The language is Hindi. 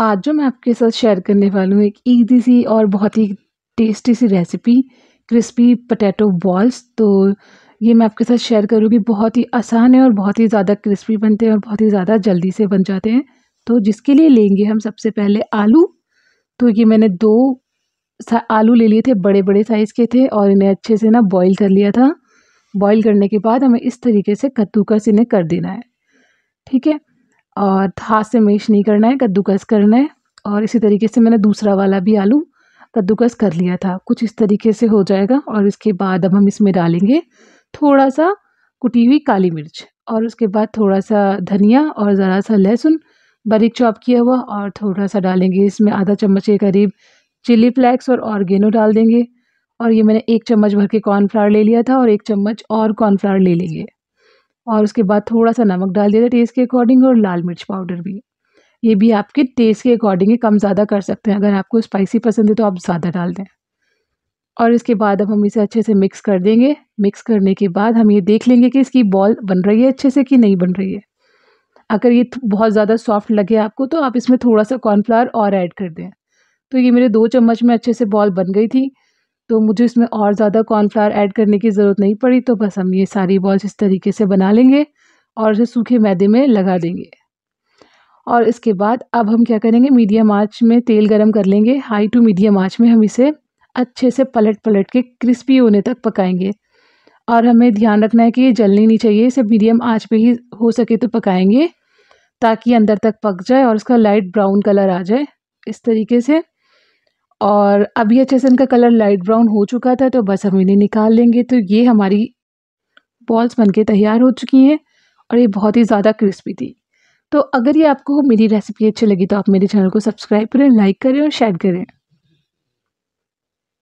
आज जो मैं आपके साथ शेयर करने वाली हूँ एक ईजी सी और बहुत ही टेस्टी सी रेसिपी क्रिस्पी पटेटो बॉल्स तो ये मैं आपके साथ शेयर करूँगी बहुत ही आसान है और बहुत ही ज़्यादा क्रिस्पी बनते हैं और बहुत ही ज़्यादा जल्दी से बन जाते हैं तो जिसके लिए लेंगे हम सबसे पहले आलू तो ये मैंने दो आलू ले लिए थे बड़े बड़े साइज़ के थे और इन्हें अच्छे से ना बॉईल कर लिया था बॉईल करने के बाद हमें इस तरीके से कद्दूकस इन्हें कर देना है ठीक है और हाथ से मेश नहीं करना है कद्दूकस करना है और इसी तरीके से मैंने दूसरा वाला भी आलू कद्दूकस कर लिया था कुछ इस तरीके से हो जाएगा और इसके बाद अब हम इसमें डालेंगे थोड़ा सा कुटी हुई काली मिर्च और उसके बाद थोड़ा सा धनिया और ज़रा सा लहसुन बारीक चॉप किया हुआ और थोड़ा सा डालेंगे इसमें आधा चम्मच के करीब चिली फ्लैक्स और ऑर्गेनो डाल देंगे और ये मैंने एक चम्मच भर के कॉर्नफ्लावर ले लिया था और एक चम्मच और कॉर्नफ्लावर ले लेंगे और उसके बाद थोड़ा सा नमक डाल दिया था टेस्ट के अकॉर्डिंग और लाल मिर्च पाउडर भी ये भी आपके टेस्ट के अकॉर्डिंग ही कम ज़्यादा कर सकते हैं अगर आपको स्पाइसी पसंद है तो आप ज़्यादा डाल दें और इसके बाद अब हम इसे अच्छे से मिक्स कर देंगे मिक्स करने के बाद हम ये देख लेंगे कि इसकी बॉल बन रही है अच्छे से कि नहीं बन रही है अगर ये बहुत ज़्यादा सॉफ्ट लगे आपको तो आप इसमें थोड़ा सा कॉर्नफ्लावर और ऐड कर दें तो ये मेरे दो चम्मच में अच्छे से बॉल बन गई थी तो मुझे इसमें और ज़्यादा कॉर्नफ्लावर ऐड करने की ज़रूरत नहीं पड़ी तो बस हम ये सारी बॉल्स इस तरीके से बना लेंगे और इसे सूखे मैदे में लगा देंगे और इसके बाद अब हम क्या करेंगे मीडियम आँच में तेल गरम कर लेंगे हाई टू मीडियम आँच में हम इसे अच्छे से पलट पलट के क्रिस्पी होने तक पकाएंगे और हमें ध्यान रखना है कि ये जलनी नहीं चाहिए इसे मीडियम आँच पे ही हो सके तो पकाएंगे ताकि अंदर तक पक जाए और उसका लाइट ब्राउन कलर आ जाए इस तरीके से और अभी अच्छे से इनका कलर लाइट ब्राउन हो चुका था तो बस हम इन्हें निकाल लेंगे तो ये हमारी बॉल्स बनके तैयार हो चुकी हैं और ये बहुत ही ज़्यादा क्रिस्पी थी तो अगर ये आपको मेरी रेसिपी अच्छी लगी तो आप मेरे चैनल को सब्सक्राइब करें लाइक करें और शेयर करें